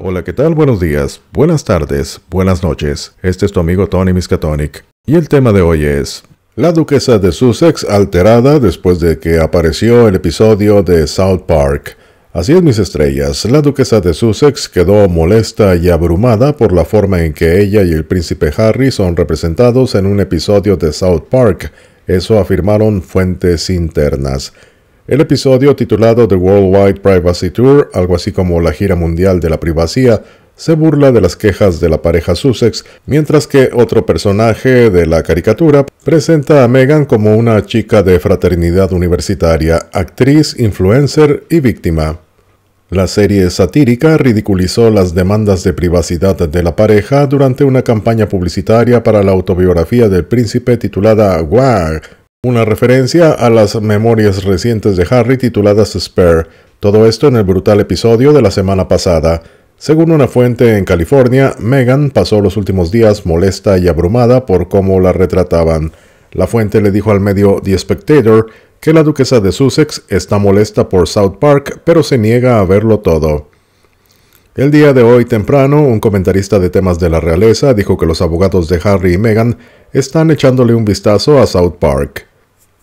Hola, ¿qué tal? Buenos días, buenas tardes, buenas noches. Este es tu amigo Tony Miskatonic y el tema de hoy es la duquesa de Sussex alterada después de que apareció el episodio de South Park. Así es, mis estrellas, la duquesa de Sussex quedó molesta y abrumada por la forma en que ella y el príncipe Harry son representados en un episodio de South Park. Eso afirmaron fuentes internas. El episodio titulado The Worldwide Privacy Tour, algo así como la gira mundial de la privacidad, se burla de las quejas de la pareja Sussex, mientras que otro personaje de la caricatura presenta a Meghan como una chica de fraternidad universitaria, actriz, influencer y víctima. La serie satírica ridiculizó las demandas de privacidad de la pareja durante una campaña publicitaria para la autobiografía del príncipe titulada WAG. Una referencia a las memorias recientes de Harry tituladas Spare, todo esto en el brutal episodio de la semana pasada. Según una fuente en California, Meghan pasó los últimos días molesta y abrumada por cómo la retrataban. La fuente le dijo al medio The Spectator que la duquesa de Sussex está molesta por South Park, pero se niega a verlo todo. El día de hoy temprano, un comentarista de temas de la realeza dijo que los abogados de Harry y Meghan están echándole un vistazo a South Park.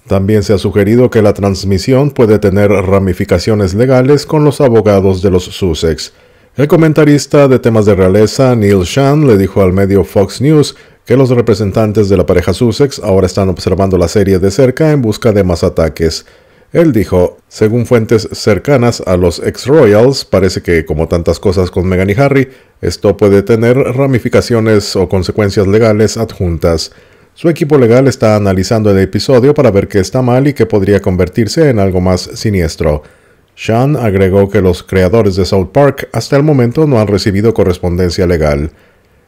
También se ha sugerido que la transmisión puede tener ramificaciones legales con los abogados de los Sussex. El comentarista de temas de realeza Neil Shan le dijo al medio Fox News que los representantes de la pareja Sussex ahora están observando la serie de cerca en busca de más ataques. Él dijo, según fuentes cercanas a los ex-Royals, parece que como tantas cosas con Meghan y Harry, esto puede tener ramificaciones o consecuencias legales adjuntas. Su equipo legal está analizando el episodio para ver qué está mal y qué podría convertirse en algo más siniestro. Sean agregó que los creadores de South Park hasta el momento no han recibido correspondencia legal.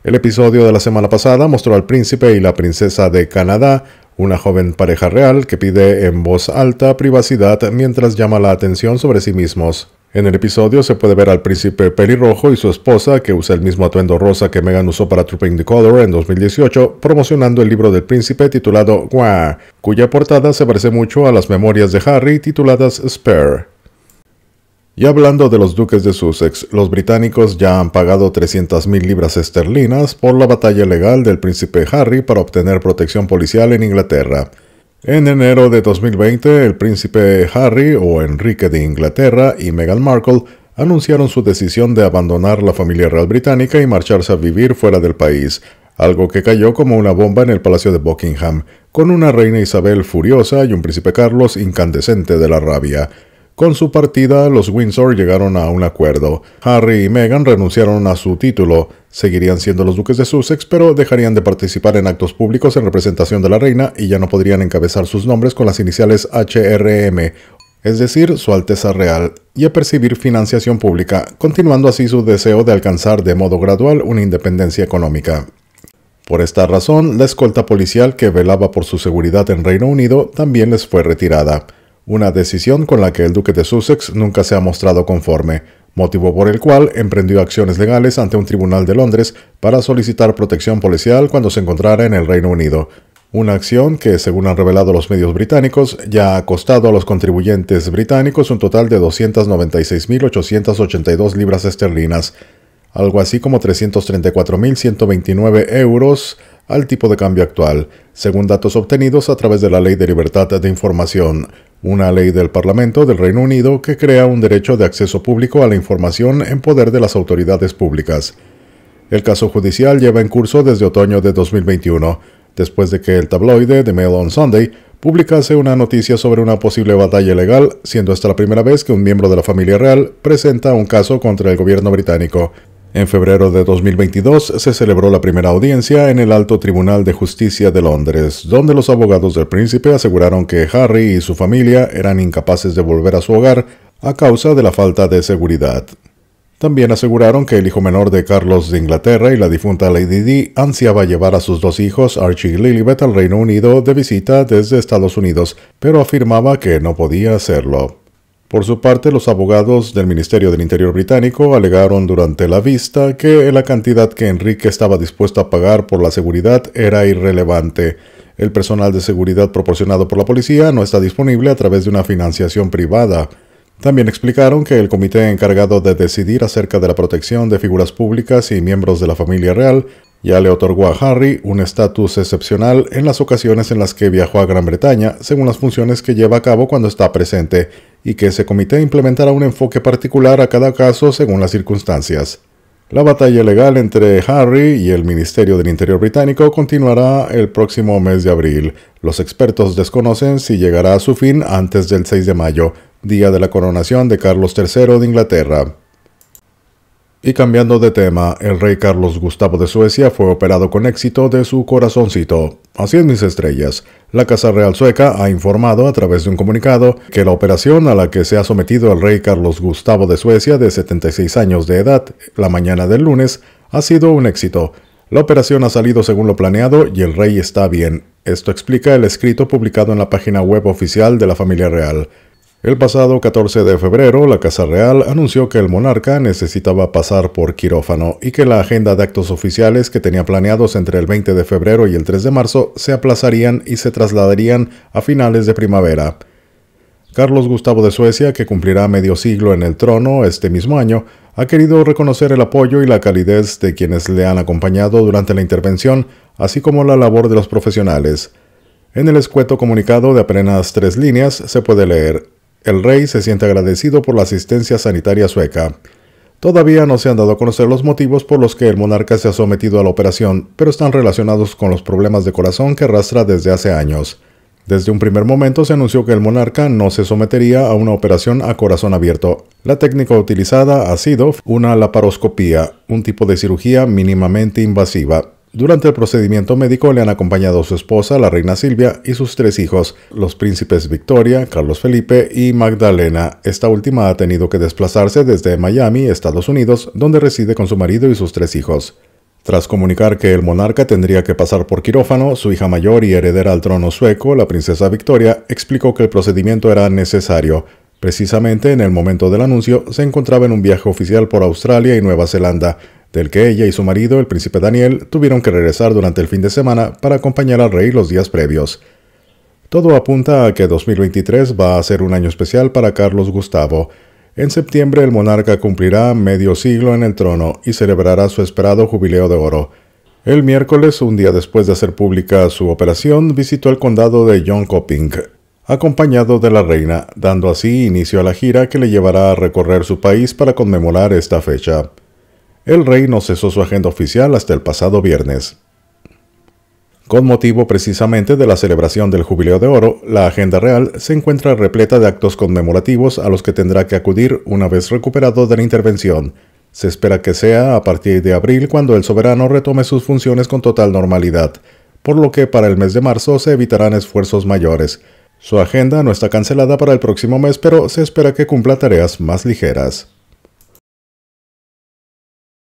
El episodio de la semana pasada mostró al príncipe y la princesa de Canadá una joven pareja real que pide en voz alta privacidad mientras llama la atención sobre sí mismos. En el episodio se puede ver al príncipe pelirrojo y su esposa, que usa el mismo atuendo rosa que Megan usó para Trooping the Color en 2018, promocionando el libro del príncipe titulado Gua, cuya portada se parece mucho a las memorias de Harry tituladas Spare. Y hablando de los duques de Sussex, los británicos ya han pagado 300.000 libras esterlinas por la batalla legal del príncipe Harry para obtener protección policial en Inglaterra. En enero de 2020, el príncipe Harry o Enrique de Inglaterra y Meghan Markle anunciaron su decisión de abandonar la familia real británica y marcharse a vivir fuera del país, algo que cayó como una bomba en el Palacio de Buckingham, con una reina Isabel furiosa y un príncipe Carlos incandescente de la rabia. Con su partida, los Windsor llegaron a un acuerdo. Harry y Meghan renunciaron a su título, seguirían siendo los duques de Sussex, pero dejarían de participar en actos públicos en representación de la reina y ya no podrían encabezar sus nombres con las iniciales HRM, es decir, Su Alteza Real, y a percibir financiación pública, continuando así su deseo de alcanzar de modo gradual una independencia económica. Por esta razón, la escolta policial que velaba por su seguridad en Reino Unido también les fue retirada una decisión con la que el duque de Sussex nunca se ha mostrado conforme, motivo por el cual emprendió acciones legales ante un tribunal de Londres para solicitar protección policial cuando se encontrara en el Reino Unido, una acción que, según han revelado los medios británicos, ya ha costado a los contribuyentes británicos un total de 296.882 libras esterlinas, algo así como 334.129 euros al tipo de cambio actual, según datos obtenidos a través de la Ley de Libertad de Información una ley del Parlamento del Reino Unido que crea un derecho de acceso público a la información en poder de las autoridades públicas. El caso judicial lleva en curso desde otoño de 2021, después de que el tabloide The Mail on Sunday publicase una noticia sobre una posible batalla legal, siendo esta la primera vez que un miembro de la familia real presenta un caso contra el gobierno británico, en febrero de 2022 se celebró la primera audiencia en el Alto Tribunal de Justicia de Londres, donde los abogados del príncipe aseguraron que Harry y su familia eran incapaces de volver a su hogar a causa de la falta de seguridad. También aseguraron que el hijo menor de Carlos de Inglaterra y la difunta Lady Di ansiaba llevar a sus dos hijos, Archie y Lilibet, al Reino Unido de visita desde Estados Unidos, pero afirmaba que no podía hacerlo. Por su parte, los abogados del Ministerio del Interior británico alegaron durante la vista que la cantidad que Enrique estaba dispuesto a pagar por la seguridad era irrelevante. El personal de seguridad proporcionado por la policía no está disponible a través de una financiación privada. También explicaron que el comité encargado de decidir acerca de la protección de figuras públicas y miembros de la familia real ya le otorgó a Harry un estatus excepcional en las ocasiones en las que viajó a Gran Bretaña, según las funciones que lleva a cabo cuando está presente, y que ese comité implementará un enfoque particular a cada caso según las circunstancias. La batalla legal entre Harry y el Ministerio del Interior británico continuará el próximo mes de abril. Los expertos desconocen si llegará a su fin antes del 6 de mayo, día de la coronación de Carlos III de Inglaterra. Y cambiando de tema, el rey Carlos Gustavo de Suecia fue operado con éxito de su corazoncito. Así es, mis estrellas. La Casa Real Sueca ha informado a través de un comunicado que la operación a la que se ha sometido el rey Carlos Gustavo de Suecia, de 76 años de edad, la mañana del lunes, ha sido un éxito. La operación ha salido según lo planeado y el rey está bien. Esto explica el escrito publicado en la página web oficial de la familia real. El pasado 14 de febrero, la Casa Real anunció que el monarca necesitaba pasar por quirófano y que la agenda de actos oficiales que tenía planeados entre el 20 de febrero y el 3 de marzo se aplazarían y se trasladarían a finales de primavera. Carlos Gustavo de Suecia, que cumplirá medio siglo en el trono este mismo año, ha querido reconocer el apoyo y la calidez de quienes le han acompañado durante la intervención, así como la labor de los profesionales. En el escueto comunicado de apenas tres líneas se puede leer el rey se siente agradecido por la asistencia sanitaria sueca. Todavía no se han dado a conocer los motivos por los que el monarca se ha sometido a la operación, pero están relacionados con los problemas de corazón que arrastra desde hace años. Desde un primer momento se anunció que el monarca no se sometería a una operación a corazón abierto. La técnica utilizada ha sido una laparoscopía, un tipo de cirugía mínimamente invasiva. Durante el procedimiento médico le han acompañado su esposa, la reina Silvia, y sus tres hijos, los príncipes Victoria, Carlos Felipe y Magdalena. Esta última ha tenido que desplazarse desde Miami, Estados Unidos, donde reside con su marido y sus tres hijos. Tras comunicar que el monarca tendría que pasar por quirófano, su hija mayor y heredera al trono sueco, la princesa Victoria, explicó que el procedimiento era necesario. Precisamente en el momento del anuncio se encontraba en un viaje oficial por Australia y Nueva Zelanda, del que ella y su marido, el príncipe Daniel, tuvieron que regresar durante el fin de semana para acompañar al rey los días previos. Todo apunta a que 2023 va a ser un año especial para Carlos Gustavo. En septiembre el monarca cumplirá medio siglo en el trono y celebrará su esperado jubileo de oro. El miércoles, un día después de hacer pública su operación, visitó el condado de John Coping, acompañado de la reina, dando así inicio a la gira que le llevará a recorrer su país para conmemorar esta fecha el rey no cesó su agenda oficial hasta el pasado viernes. Con motivo precisamente de la celebración del Jubileo de Oro, la agenda real se encuentra repleta de actos conmemorativos a los que tendrá que acudir una vez recuperado de la intervención. Se espera que sea a partir de abril cuando el soberano retome sus funciones con total normalidad, por lo que para el mes de marzo se evitarán esfuerzos mayores. Su agenda no está cancelada para el próximo mes, pero se espera que cumpla tareas más ligeras.